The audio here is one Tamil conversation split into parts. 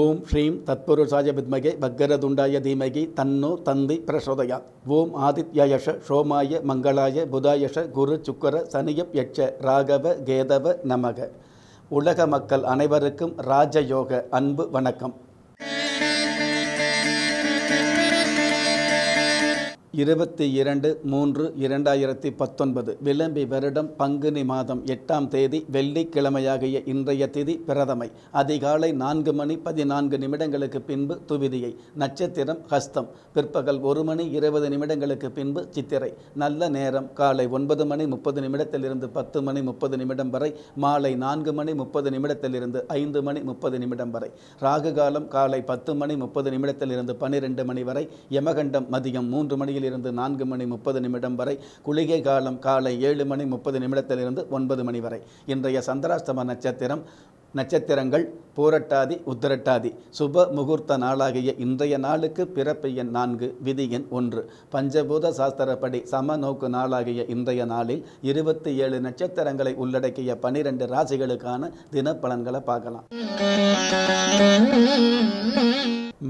ஓம் ஸ்ரீம் தத்புருஷாய வித்மகே பக்கரதுண்டாய தீமகி தன்னோ தந்தி பிரசோதயா ஓம் ஆதித்யஷ சோமாய மங்களாய புதாயஷ குரு சுக்கர சனியப் யட்ச ராகவ கேதவ நமக உலக மக்கள் அனைவருக்கும் ராஜயோக அன்பு வணக்கம் இருபத்தி இரண்டு மூன்று இரண்டாயிரத்தி பத்தொன்பது விளம்பி வருடம் பங்குனி மாதம் எட்டாம் தேதி வெள்ளிக்கிழமையாகிய இன்றைய திதி பிரதமை அதிகாலை நான்கு மணி பதினான்கு நிமிடங்களுக்கு பின்பு துவிதியை நட்சத்திரம் ஹஸ்தம் பிற்பகல் ஒரு மணி இருபது நிமிடங்களுக்கு பின்பு சித்திரை நல்ல நேரம் காலை ஒன்பது மணி முப்பது நிமிடத்திலிருந்து பத்து மணி முப்பது நிமிடம் வரை மாலை நான்கு மணி முப்பது நிமிடத்திலிருந்து ஐந்து மணி முப்பது நிமிடம் வரை ராகு காலம் காலை பத்து மணி முப்பது நிமிடத்திலிருந்து பன்னிரெண்டு மணி வரை யமகண்டம் மதியம் மூன்று மணியில் இருந்து நான்கு மணி முப்பது நிமிடம் வரை குளிகை காலம் காலை ஏழு மணி முப்பது நிமிடத்திலிருந்து ஒன்பது மணி வரை இன்றைய சந்திராஷ்டம நட்சத்திரம் நட்சத்திரங்கள் பூரட்டாதி உத்திரட்டாதி சுப முகூர்த்த நாளாகிய இன்றைய நாளுக்கு பிறப்பு எண் நான்கு விதி எண் ஒன்று பஞ்சபூத சாஸ்திரப்படி சம நோக்கு நாளாகிய இன்றைய நாளில் இருபத்தி ஏழு நட்சத்திரங்களை உள்ளடக்கிய பனிரெண்டு ராசிகளுக்கான தினப்பலன்களை பார்க்கலாம்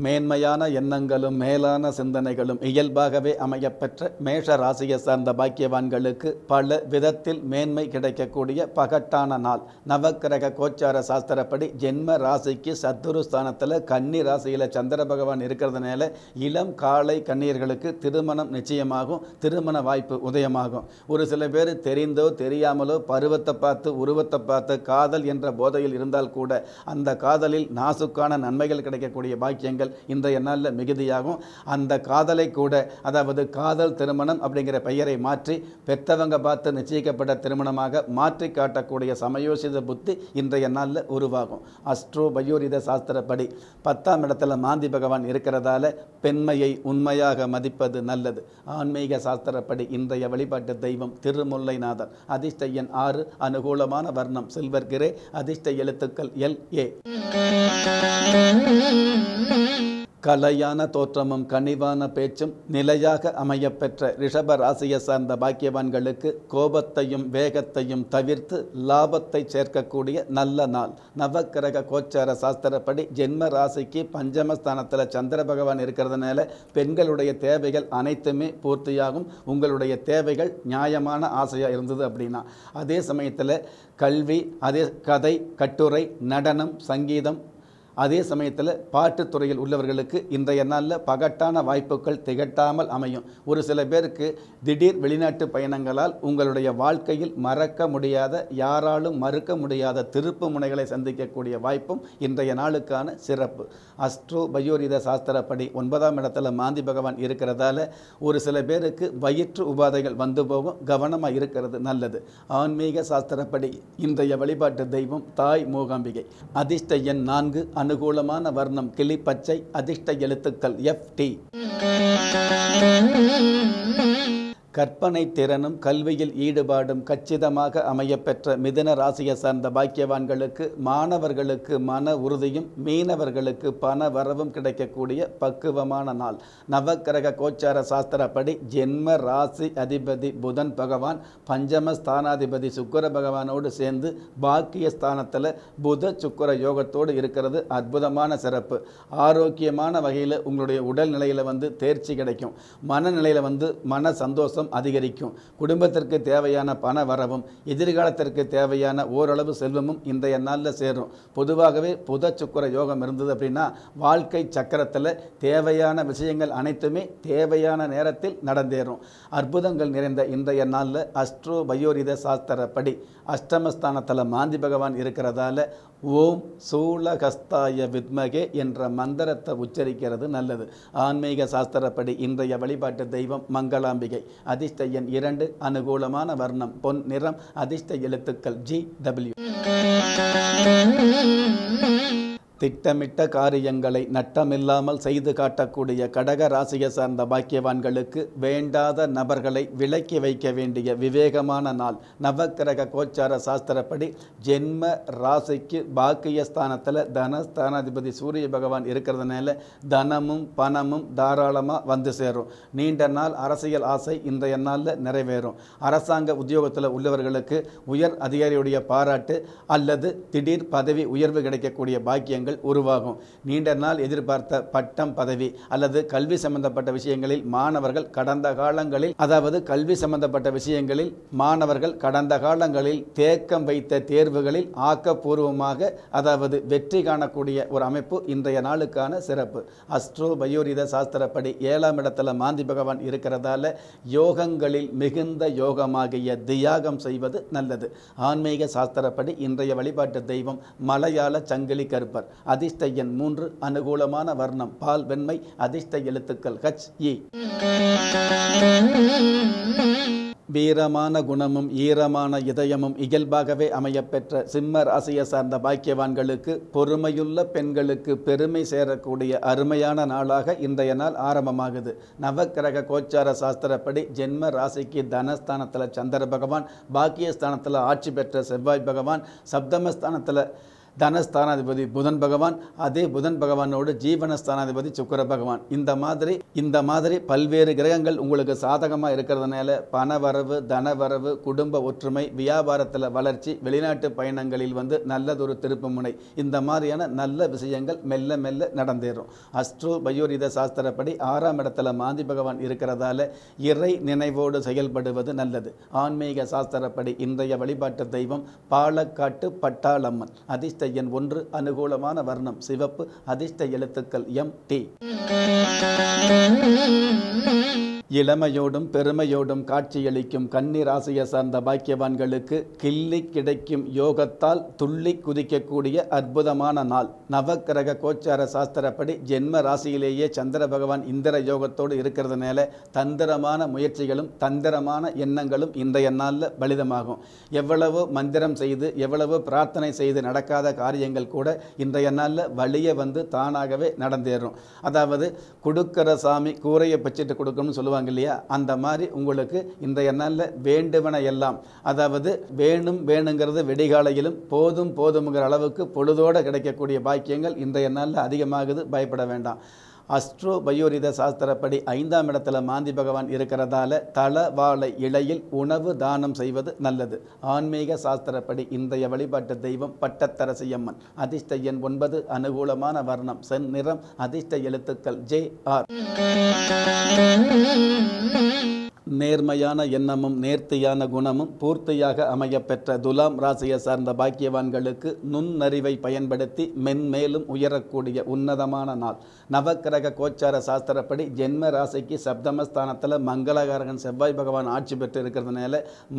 மேன்மையான எண்ணங்களும் மேலான சிந்தனைகளும் இயல்பாகவே அமையப்பெற்ற மேஷ ராசியை சார்ந்த பாக்கியவான்களுக்கு பல விதத்தில் மேன்மை கிடைக்கக்கூடிய பகட்டான நாள் நவக்கிரக கோச்சார சாஸ்திரப்படி ஜென்ம ராசிக்கு சத்துரு ஸ்தானத்தில் கன்னி ராசியில் சந்திர பகவான் இருக்கிறதுனால இளம் காலை கண்ணீர்களுக்கு திருமணம் நிச்சயமாகும் திருமண வாய்ப்பு உதயமாகும் ஒரு சில பேர் தெரிந்தோ தெரியாமலோ பருவத்தை பார்த்து உருவத்தை பார்த்து காதல் என்ற போதையில் இருந்தால் கூட அந்த காதலில் நாசுக்கான நன்மைகள் கிடைக்கக்கூடிய பாக்கியங்கள் விஷயங்கள் இன்றைய நாளில் மிகுதியாகும் அந்த காதலை கூட அதாவது காதல் திருமணம் அப்படிங்கிற பெயரை மாற்றி பெற்றவங்க பார்த்து நிச்சயிக்கப்பட்ட திருமணமாக மாற்றி காட்டக்கூடிய சமயோசித புத்தி இன்றைய நாளில் உருவாகும் அஸ்ட்ரோ பயோரித சாஸ்திரப்படி பத்தாம் இடத்துல மாந்தி பகவான் இருக்கிறதால பெண்மையை உண்மையாக மதிப்பது நல்லது ஆன்மீக சாஸ்திரப்படி இன்றைய வழிபாட்டு தெய்வம் திருமுல்லைநாதர் அதிர்ஷ்ட ஆறு அனுகூலமான வர்ணம் சில்வர் கிரே அதிர்ஷ்ட எழுத்துக்கள் எல் ஏ கலையான தோற்றமும் கனிவான பேச்சும் நிலையாக அமையப்பெற்ற ரிஷப ராசியை சார்ந்த பாக்கியவான்களுக்கு கோபத்தையும் வேகத்தையும் தவிர்த்து லாபத்தை சேர்க்கக்கூடிய நல்ல நாள் நவக்கிரக கோச்சார சாஸ்திரப்படி ஜென்ம ராசிக்கு பஞ்சமஸ்தானத்தில் சந்திர பகவான் இருக்கிறதுனால பெண்களுடைய தேவைகள் அனைத்துமே பூர்த்தியாகும் உங்களுடைய தேவைகள் நியாயமான ஆசையாக இருந்தது அப்படின்னா அதே சமயத்தில் கல்வி அதே கதை கட்டுரை நடனம் சங்கீதம் அதே சமயத்தில் பாட்டுத்துறையில் உள்ளவர்களுக்கு இன்றைய நாளில் பகட்டான வாய்ப்புகள் திகட்டாமல் அமையும் ஒரு சில பேருக்கு திடீர் வெளிநாட்டு பயணங்களால் உங்களுடைய வாழ்க்கையில் மறக்க முடியாத யாராலும் மறுக்க முடியாத திருப்பு முனைகளை சந்திக்கக்கூடிய வாய்ப்பும் இன்றைய நாளுக்கான சிறப்பு அஸ்ட்ரோ பயோரித சாஸ்திரப்படி ஒன்பதாம் இடத்துல மாந்தி பகவான் இருக்கிறதால ஒரு சில பேருக்கு வயிற்று உபாதைகள் வந்து போகும் கவனமாக இருக்கிறது நல்லது ஆன்மீக சாஸ்திரப்படி இன்றைய வழிபாட்டு தெய்வம் தாய் மூகாம்பிகை அதிர்ஷ்ட எண் நான்கு அன் அனுகூலமான வர்ணம் கிளி பச்சை அதிர்ஷ்ட எழுத்துக்கள் எஃப் டி கற்பனை திறனும் கல்வியில் ஈடுபாடும் கச்சிதமாக அமையப்பெற்ற மிதன ராசியை சார்ந்த பாக்கியவான்களுக்கு மாணவர்களுக்கு மன உறுதியும் மீனவர்களுக்கு பண வரவும் கிடைக்கக்கூடிய பக்குவமான நாள் நவக்கிரக கோச்சார சாஸ்திரப்படி ஜென்ம ராசி அதிபதி புதன் பகவான் பஞ்சம ஸ்தானாதிபதி சுக்கர பகவானோடு சேர்ந்து பாக்கிய ஸ்தானத்தில் புத சுக்கர யோகத்தோடு இருக்கிறது அற்புதமான சிறப்பு ஆரோக்கியமான வகையில் உங்களுடைய உடல் நிலையில் வந்து தேர்ச்சி கிடைக்கும் மனநிலையில் வந்து மன சந்தோஷம் சந்தோஷம் அதிகரிக்கும் குடும்பத்திற்கு தேவையான பண வரவும் எதிர்காலத்திற்கு தேவையான ஓரளவு செல்வமும் இன்றைய நாளில் சேரும் பொதுவாகவே புத சுக்கர யோகம் இருந்தது அப்படின்னா வாழ்க்கை சக்கரத்தில் தேவையான விஷயங்கள் அனைத்துமே தேவையான நேரத்தில் நடந்தேறும் அற்புதங்கள் நிறைந்த இன்றைய நாளில் அஸ்ட்ரோ பயோரித சாஸ்திரப்படி அஷ்டமஸ்தானத்தில் மாந்தி பகவான் இருக்கிறதால ஓம் சூலகஸ்தாய வித்மகே என்ற மந்திரத்தை உச்சரிக்கிறது நல்லது ஆன்மீக சாஸ்திரப்படி இன்றைய வழிபாட்டு தெய்வம் மங்களாம்பிகை அதிர்ஷ்ட எண் இரண்டு அனுகூலமான வர்ணம் பொன் நிறம் அதிர்ஷ்ட எழுத்துக்கள் ஜி டபிள்யூ திட்டமிட்ட காரியங்களை நட்டமில்லாமல் செய்து காட்டக்கூடிய கடக ராசியை சார்ந்த பாக்கியவான்களுக்கு வேண்டாத நபர்களை விலக்கி வைக்க வேண்டிய விவேகமான நாள் நவக்கிரக கோச்சார சாஸ்திரப்படி ஜென்ம ராசிக்கு பாக்கியஸ்தானத்தில் தனஸ்தானாதிபதி சூரிய பகவான் இருக்கிறதுனால தனமும் பணமும் தாராளமாக வந்து சேரும் நீண்ட நாள் அரசியல் ஆசை இன்றைய நாளில் நிறைவேறும் அரசாங்க உத்தியோகத்தில் உள்ளவர்களுக்கு உயர் அதிகாரியுடைய பாராட்டு அல்லது திடீர் பதவி உயர்வு கிடைக்கக்கூடிய பாக்கியங்கள் விஷயங்கள் உருவாகும் நீண்ட நாள் எதிர்பார்த்த பட்டம் பதவி அல்லது கல்வி சம்பந்தப்பட்ட விஷயங்களில் மாணவர்கள் கடந்த காலங்களில் அதாவது கல்வி சம்பந்தப்பட்ட விஷயங்களில் மாணவர்கள் கடந்த காலங்களில் தேக்கம் வைத்த தேர்வுகளில் ஆக்கப்பூர்வமாக அதாவது வெற்றி காணக்கூடிய ஒரு அமைப்பு இன்றைய நாளுக்கான சிறப்பு அஸ்ட்ரோ பயோரித சாஸ்திரப்படி ஏழாம் இடத்துல மாந்தி பகவான் இருக்கிறதால யோகங்களில் மிகுந்த யோகமாகிய தியாகம் செய்வது நல்லது ஆன்மீக சாஸ்திரப்படி இன்றைய வழிபாட்டு தெய்வம் மலையாள சங்கிலி கருப்பர் அதிர்ஷ்ட எண் மூன்று அனுகூலமான வர்ணம் பால் வெண்மை அதிர்ஷ்ட எழுத்துக்கள் ஹச் இ வீரமான குணமும் ஈரமான இதயமும் இயல்பாகவே அமையப்பெற்ற சிம்ம ராசியை சார்ந்த பாக்கியவான்களுக்கு பொறுமையுள்ள பெண்களுக்கு பெருமை சேரக்கூடிய அருமையான நாளாக இன்றைய நாள் ஆரம்பமாகுது நவக்கிரக கோச்சார சாஸ்திரப்படி ஜென்ம ராசிக்கு தனஸ்தானத்தில் சந்திர பகவான் பாக்கியஸ்தானத்தில் ஆட்சி பெற்ற செவ்வாய் பகவான் சப்தமஸ்தானத்தில் தனஸ்தானாதிபதி புதன் பகவான் அதே புதன் பகவானோடு ஜீவனஸ்தானாதிபதி சுக்கர பகவான் இந்த மாதிரி இந்த மாதிரி பல்வேறு கிரகங்கள் உங்களுக்கு சாதகமாக இருக்கிறதுனால பணவரவு தனவரவு குடும்ப ஒற்றுமை வியாபாரத்தில் வளர்ச்சி வெளிநாட்டு பயணங்களில் வந்து நல்லதொரு திருப்பு முனை இந்த மாதிரியான நல்ல விஷயங்கள் மெல்ல மெல்ல நடந்தேறும் அஸ்ட்ரோ பயோரித சாஸ்திரப்படி ஆறாம் இடத்துல மாந்தி பகவான் இருக்கிறதால இறை நினைவோடு செயல்படுவது நல்லது ஆன்மீக சாஸ்திரப்படி இன்றைய வழிபாட்டு தெய்வம் பாலக்காட்டு பட்டாளம்மன் அதிர்ஷ்ட அதிர்ஷ்ட எண் ஒன்று அனுகூலமான வர்ணம் சிவப்பு அதிர்ஷ்ட எழுத்துக்கள் எம் டி இளமையோடும் பெருமையோடும் காட்சியளிக்கும் கன்னிராசியை சார்ந்த பாக்கியவான்களுக்கு கிள்ளி கிடைக்கும் யோகத்தால் துள்ளி குதிக்கக்கூடிய அற்புதமான நாள் நவக்கிரக கோச்சார சாஸ்திரப்படி ஜென்ம ராசியிலேயே சந்திர பகவான் இந்திர யோகத்தோடு இருக்கிறதுனால தந்திரமான முயற்சிகளும் தந்திரமான எண்ணங்களும் இன்றைய நாளில் பலிதமாகும் எவ்வளவு மந்திரம் செய்து எவ்வளவு பிரார்த்தனை செய்து நடக்காத காரியங்கள் கூட இன்றைய நாளில் வழியை வந்து தானாகவே நடந்தேறும் அதாவது கொடுக்கிற சாமி கூரையை பச்சிட்டு கொடுக்கணும்னு சொல்லுவாங்க சொல்லுவாங்க இல்லையா அந்த மாதிரி உங்களுக்கு இன்றைய நாளில் வேண்டுவன எல்லாம் அதாவது வேணும் வேணுங்கிறது வெடிகாலையிலும் போதும் போதுங்கிற அளவுக்கு பொழுதோடு கிடைக்கக்கூடிய பாக்கியங்கள் இன்றைய நாளில் அதிகமாகுது பயப்பட வேண்டாம் அஸ்ட்ரோ பயோரித சாஸ்திரப்படி ஐந்தாம் இடத்துல மாந்தி பகவான் இருக்கிறதால தள வாழை இலையில் உணவு தானம் செய்வது நல்லது ஆன்மீக சாஸ்திரப்படி இன்றைய வழிபாட்டு தெய்வம் பட்டத்தரசியம்மன் அதிர்ஷ்ட எண் ஒன்பது அனுகூலமான வர்ணம் செந்நிறம் அதிர்ஷ்ட எழுத்துக்கள் ஜே ஆர் நேர்மையான எண்ணமும் நேர்த்தியான குணமும் பூர்த்தியாக அமையப்பெற்ற துலாம் ராசியை சார்ந்த பாக்கியவான்களுக்கு நுண்ணறிவை பயன்படுத்தி மென்மேலும் உயரக்கூடிய உன்னதமான நாள் நவக்கிரக கோச்சார சாஸ்திரப்படி ஜென்ம ராசிக்கு சப்தமஸ்தானத்தில் மங்களகாரகன் செவ்வாய் பகவான் ஆட்சி பெற்று இருக்கிறதுனால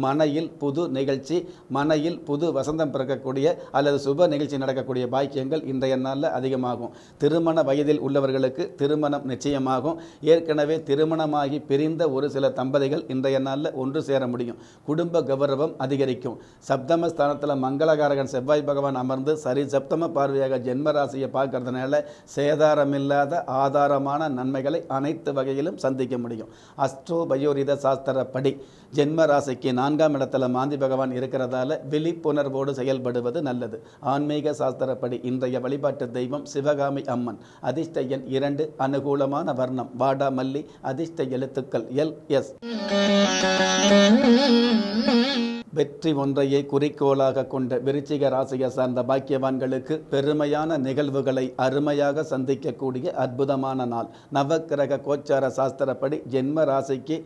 மனையில் புது நிகழ்ச்சி மனையில் புது வசந்தம் பிறக்கக்கூடிய அல்லது சுப நிகழ்ச்சி நடக்கக்கூடிய பாக்கியங்கள் இன்றைய நாளில் அதிகமாகும் திருமண வயதில் உள்ளவர்களுக்கு திருமணம் நிச்சயமாகும் ஏற்கனவே திருமணமாகி பிரிந்த ஒரு சில தம்பதி தம்பதிகள் இன்றைய நாளில் ஒன்று சேர முடியும் குடும்ப கௌரவம் அதிகரிக்கும் சப்தம ஸ்தானத்தில் மங்களகாரகன் செவ்வாய் பகவான் அமர்ந்து சரி சப்தம பார்வையாக ஜென்மராசியை பார்க்கறதுனால சேதாரமில்லாத ஆதாரமான நன்மைகளை அனைத்து வகையிலும் சந்திக்க முடியும் அஸ்ட்ரோ பயோரித சாஸ்திரப்படி ஜென்ம ராசிக்கு நான்காம் இடத்துல மாந்தி பகவான் இருக்கிறதால விழிப்புணர்வோடு செயல்படுவது நல்லது ஆன்மீக சாஸ்திரப்படி இன்றைய வழிபாட்டு தெய்வம் சிவகாமி அம்மன் அதிர்ஷ்ட எண் இரண்டு அனுகூலமான வர்ணம் வாடா மல்லி அதிர்ஷ்ட எழுத்துக்கள் எல் எஸ் வெற்றி ஒன்றையே குறிக்கோளாக கொண்ட விருச்சிக ராசியை சார்ந்த பாக்கியவான்களுக்கு பெருமையான நிகழ்வுகளை அருமையாக சந்திக்கக்கூடிய அற்புதமான நாள் நவக்கிரக கோச்சார சாஸ்திரப்படி ஜென்ம ராசிக்கு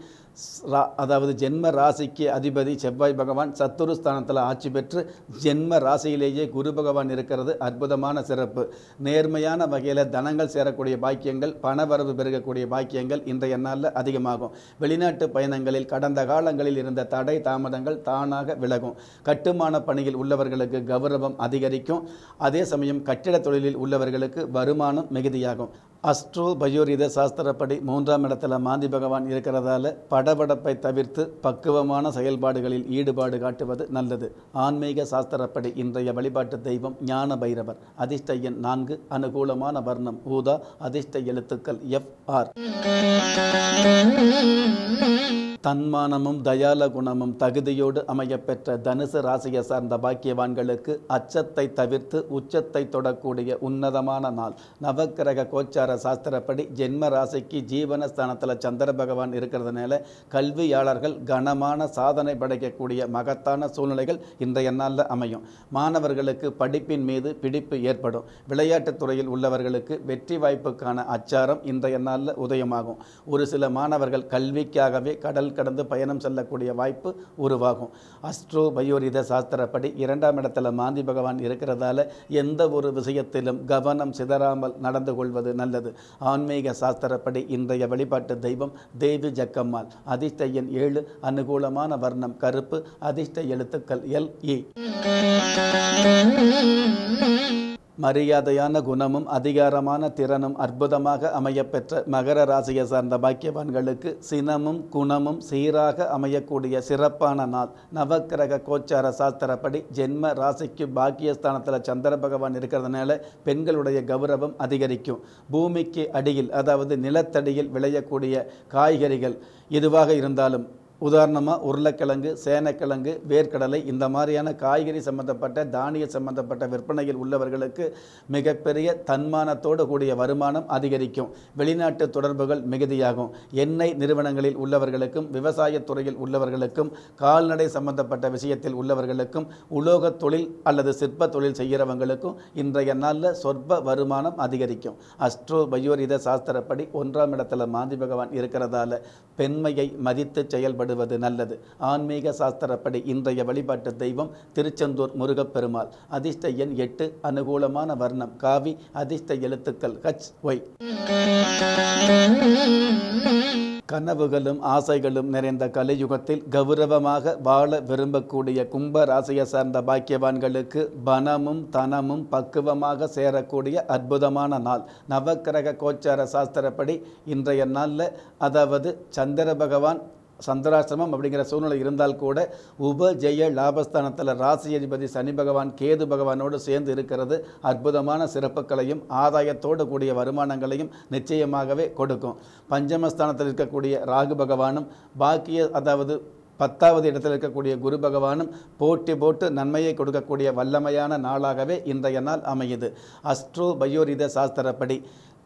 அதாவது ஜென்ம ராசிக்கு அதிபதி செவ்வாய் பகவான் சத்துரு ஸ்தானத்தில் ஆட்சி பெற்று ஜென்ம ராசியிலேயே குரு பகவான் இருக்கிறது அற்புதமான சிறப்பு நேர்மையான வகையில் தனங்கள் சேரக்கூடிய பாக்கியங்கள் பணவரவு பெருகக்கூடிய பாக்கியங்கள் இன்றைய நாளில் அதிகமாகும் வெளிநாட்டு பயணங்களில் கடந்த காலங்களில் இருந்த தடை தாமதங்கள் தானாக விலகும் கட்டுமான பணியில் உள்ளவர்களுக்கு கௌரவம் அதிகரிக்கும் அதே சமயம் கட்டிட தொழிலில் உள்ளவர்களுக்கு வருமானம் மிகுதியாகும் அஸ்ட்ரோ பயோரித சாஸ்திரப்படி மூன்றாம் இடத்துல மாந்தி பகவான் இருக்கிறதால படபடப்பை தவிர்த்து பக்குவமான செயல்பாடுகளில் ஈடுபாடு காட்டுவது நல்லது ஆன்மீக சாஸ்திரப்படி இன்றைய வழிபாட்டு தெய்வம் ஞான பைரவர் அதிர்ஷ்ட எண் நான்கு அனுகூலமான வர்ணம் ஊதா அதிர்ஷ்ட எழுத்துக்கள் எஃப் ஆர் தன்மானமும் தயால குணமும் தகுதியோடு அமையப்பெற்ற தனுசு ராசியை சார்ந்த பாக்கியவான்களுக்கு அச்சத்தை தவிர்த்து உச்சத்தை தொடக்கூடிய உன்னதமான நாள் நவக்கிரக கோச்சார சாஸ்திரப்படி ஜென்ம ராசிக்கு ஜீவனஸ்தானத்தில் சந்திர பகவான் இருக்கிறதுனால கல்வியாளர்கள் கனமான சாதனை படைக்கக்கூடிய மகத்தான சூழ்நிலைகள் இன்றைய நாளில் அமையும் மாணவர்களுக்கு படிப்பின் மீது பிடிப்பு ஏற்படும் விளையாட்டுத் துறையில் உள்ளவர்களுக்கு வெற்றி வாய்ப்புக்கான அச்சாரம் இன்றைய நாளில் உதயமாகும் ஒரு சில மாணவர்கள் கல்விக்காகவே கடல் கடந்து பயணம் செல்லக்கூடிய வாய்ப்பு உருவாகும் அஸ்ட்ரோ பயோரித சாஸ்திரப்படி இரண்டாம் இடத்துல மாந்தி பகவான் இருக்கிறதால எந்த ஒரு விஷயத்திலும் கவனம் சிதறாமல் நடந்து கொள்வது நல்லது ஆன்மீக சாஸ்திரப்படி இன்றைய வழிபாட்டு தெய்வம் தேவி ஜக்கம்மாள் அதிர்ஷ்ட எண் ஏழு அனுகூலமான வர்ணம் கருப்பு அதிர்ஷ்ட எழுத்துக்கள் எல் இ மரியாதையான குணமும் அதிகாரமான திறனும் அற்புதமாக அமையப்பெற்ற மகர ராசியை சார்ந்த பாக்கியவான்களுக்கு சினமும் குணமும் சீராக அமையக்கூடிய சிறப்பான நாள் நவக்கிரக கோச்சார சாஸ்திரப்படி ஜென்ம ராசிக்கு பாக்கியஸ்தானத்தில் சந்திர பகவான் இருக்கிறதுனால பெண்களுடைய கௌரவம் அதிகரிக்கும் பூமிக்கு அடியில் அதாவது நிலத்தடியில் விளையக்கூடிய காய்கறிகள் எதுவாக இருந்தாலும் உதாரணமாக உருளைக்கிழங்கு சேனைக்கிழங்கு வேர்க்கடலை இந்த மாதிரியான காய்கறி சம்பந்தப்பட்ட தானிய சம்பந்தப்பட்ட விற்பனையில் உள்ளவர்களுக்கு மிகப்பெரிய தன்மானத்தோடு கூடிய வருமானம் அதிகரிக்கும் வெளிநாட்டு தொடர்புகள் மிகுதியாகும் எண்ணெய் நிறுவனங்களில் உள்ளவர்களுக்கும் விவசாயத்துறையில் உள்ளவர்களுக்கும் கால்நடை சம்பந்தப்பட்ட விஷயத்தில் உள்ளவர்களுக்கும் உலோக தொழில் அல்லது சிற்ப தொழில் செய்கிறவங்களுக்கும் இன்றைய நாளில் சொற்ப வருமானம் அதிகரிக்கும் அஸ்ட்ரோ பயோரித சாஸ்திரப்படி ஒன்றாம் இடத்துல மாந்தி பகவான் இருக்கிறதால பெண்மையை மதித்து செயல்படும் கருதுவது நல்லது ஆன்மீக சாஸ்திரப்படி இன்றைய வழிபாட்டு தெய்வம் திருச்செந்தூர் முருகப்பெருமாள் அதிர்ஷ்ட எண் எட்டு அனுகூலமான வர்ணம் காவி அதிர்ஷ்ட எழுத்துக்கள் ஹச் ஒய் கனவுகளும் ஆசைகளும் நிறைந்த கலியுகத்தில் கௌரவமாக வாழ விரும்பக்கூடிய கும்ப ராசியை சார்ந்த பாக்கியவான்களுக்கு பணமும் தனமும் பக்குவமாக சேரக்கூடிய அற்புதமான நாள் நவக்கிரக கோச்சார சாஸ்திரப்படி இன்றைய நாளில் அதாவது சந்திர பகவான் சந்திராசிரமம் அப்படிங்கிற சூழ்நிலை இருந்தால் கூட உப ஜெய லாபஸ்தானத்தில் ராசி அதிபதி சனி பகவான் கேது பகவானோடு சேர்ந்து இருக்கிறது அற்புதமான சிறப்புகளையும் ஆதாயத்தோடு கூடிய வருமானங்களையும் நிச்சயமாகவே கொடுக்கும் பஞ்சமஸ்தானத்தில் இருக்கக்கூடிய ராகு பகவானும் பாக்கிய அதாவது பத்தாவது இடத்தில் இருக்கக்கூடிய குரு பகவானும் போட்டி போட்டு நன்மையை கொடுக்கக்கூடிய வல்லமையான நாளாகவே இன்றைய நாள் அமையுது அஸ்ட்ரோ பயோரித சாஸ்திரப்படி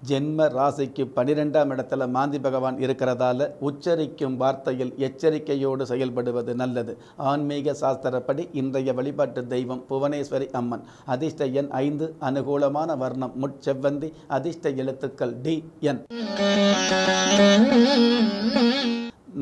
ஜென்ம ராசிக்கு பனிரெண்டாம் இடத்துல மாந்தி பகவான் இருக்கிறதால உச்சரிக்கும் வார்த்தையில் எச்சரிக்கையோடு செயல்படுவது நல்லது ஆன்மீக சாஸ்திரப்படி இன்றைய வழிபாட்டு தெய்வம் புவனேஸ்வரி அம்மன் அதிர்ஷ்ட எண் ஐந்து அனுகூலமான வர்ணம் முட்செவ்வந்தி அதிர்ஷ்ட எழுத்துக்கள் டி என்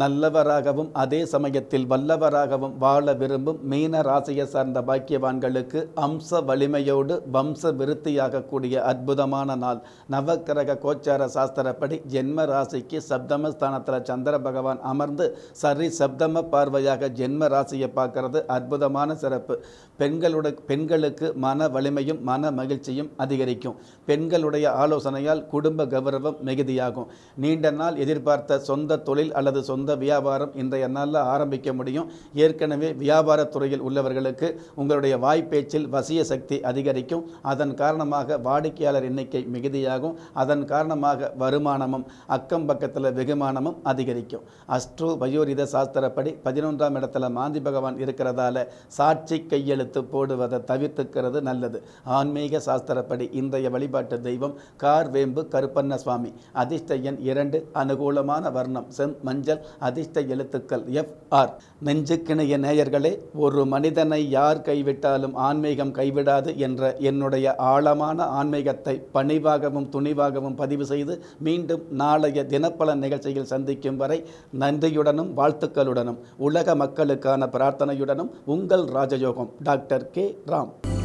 நல்லவராகவும் அதே சமயத்தில் வல்லவராகவும் வாழ விரும்பும் மீன ராசியை சார்ந்த பாக்கியவான்களுக்கு அம்ச வலிமையோடு வம்ச விருத்தியாகக்கூடிய அற்புதமான நாள் நவக்கிரக கோச்சார சாஸ்திரப்படி ஜென்ம ராசிக்கு சப்தமஸ்தானத்தில் சந்திர பகவான் அமர்ந்து சரி சப்தம பார்வையாக ஜென்ம ராசியை பார்க்கறது அற்புதமான சிறப்பு பெண்களுடைய பெண்களுக்கு மன வலிமையும் மன மகிழ்ச்சியும் அதிகரிக்கும் பெண்களுடைய ஆலோசனையால் குடும்ப கௌரவம் மிகுதியாகும் நீண்ட நாள் எதிர்பார்த்த சொந்த தொழில் அல்லது சொந்த சொந்த வியாபாரம் இன்றைய நாளில் ஆரம்பிக்க முடியும் ஏற்கனவே வியாபாரத்துறையில் உள்ளவர்களுக்கு உங்களுடைய வாய்ப்பேச்சில் வசிய சக்தி அதிகரிக்கும் அதன் காரணமாக வாடிக்கையாளர் எண்ணிக்கை மிகுதியாகும் அதன் காரணமாக வருமானமும் அக்கம் பக்கத்தில் வெகுமானமும் அதிகரிக்கும் அஸ்ட்ரோ வயோரித சாஸ்திரப்படி பதினொன்றாம் இடத்துல மாந்தி பகவான் இருக்கிறதால சாட்சி கையெழுத்து போடுவதை தவிர்த்துக்கிறது நல்லது ஆன்மீக சாஸ்திரப்படி இன்றைய வழிபாட்டு தெய்வம் கார் வேம்பு கருப்பண்ண சுவாமி அதிர்ஷ்ட எண் இரண்டு அனுகூலமான வர்ணம் செம் மஞ்சள் அதிர்ஷ்ட எழுத்துக்கள் எஃப் ஆர் நெஞ்சுக்கிணைய நேயர்களே ஒரு மனிதனை யார் கைவிட்டாலும் ஆன்மீகம் கைவிடாது என்ற என்னுடைய ஆழமான ஆன்மீகத்தை பணிவாகவும் துணிவாகவும் பதிவு செய்து மீண்டும் நாளைய தினப்பல நிகழ்ச்சியில் சந்திக்கும் வரை நன்றியுடனும் வாழ்த்துக்களுடனும் உலக மக்களுக்கான பிரார்த்தனையுடனும் உங்கள் ராஜயோகம் டாக்டர் கே ராம்